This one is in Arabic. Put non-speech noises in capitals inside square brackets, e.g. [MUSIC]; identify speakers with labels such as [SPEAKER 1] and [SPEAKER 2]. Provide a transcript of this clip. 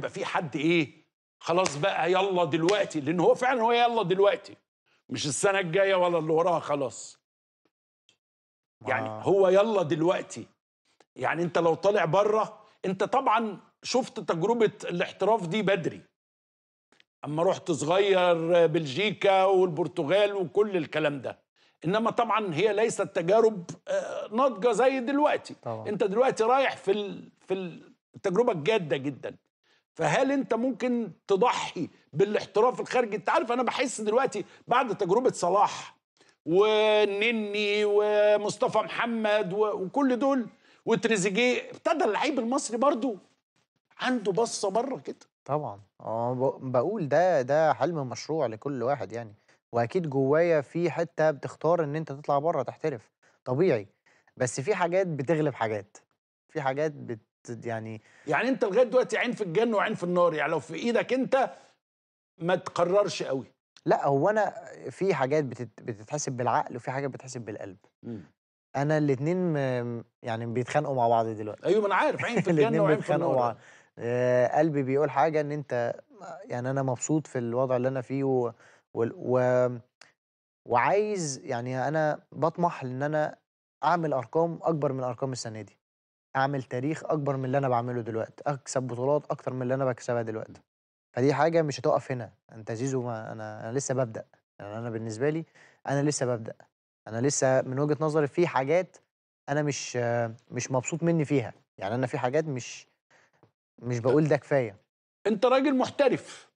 [SPEAKER 1] يبقى في حد ايه خلاص بقى يلا دلوقتي لان هو فعلا هو يلا دلوقتي مش السنه الجايه ولا اللي وراها خلاص يعني آه. هو يلا دلوقتي يعني انت لو طالع بره انت طبعا شفت تجربه الاحتراف دي بدري اما رحت صغير بلجيكا والبرتغال وكل الكلام ده انما طبعا هي ليست تجارب آه، ناضجه زي دلوقتي طبعا. انت دلوقتي رايح في في التجربه الجاده جدا فهل انت ممكن تضحي بالاحتراف الخارجي انت عارف انا بحس دلوقتي بعد تجربه صلاح ونني ومصطفى محمد وكل دول وتريزيجيه ابتدى اللعيب المصري برضو عنده بصه بره كده
[SPEAKER 2] طبعا اه بقول ده ده حلم مشروع لكل واحد يعني واكيد جوايا في حته بتختار ان انت تطلع بره تحترف طبيعي بس في حاجات
[SPEAKER 1] بتغلب حاجات في حاجات بت يعني يعني انت لغايه دلوقتي عين في الجنه وعين في النار يعني لو في ايدك انت ما تقررش قوي لا هو انا
[SPEAKER 2] في حاجات بتتحسب بالعقل وفي حاجات بتتحسب بالقلب امم. م. انا الاثنين يعني بيتخانقوا مع بعض دلوقتي ايوه ما انا عارف عين في [LAUGHS] الجنه وعين في النار آه، قلبي بيقول حاجه ان انت يعني انا مبسوط في الوضع اللي انا فيه و... و... و... وعايز يعني انا بطمح ان انا اعمل ارقام اكبر من ارقام السنه دي اعمل تاريخ اكبر من اللي انا بعمله دلوقتي اكسب بطولات اكتر من اللي انا بكسبها دلوقتي إمم. فدي حاجه مش هتقف هنا انت زيزو ما انا انا لسه ببدا يعني انا بالنسبه لي انا لسه ببدا انا لسه من وجهه نظري في حاجات انا مش مش مبسوط مني فيها يعني انا في حاجات مش مش بقول ده كفايه انت راجل محترف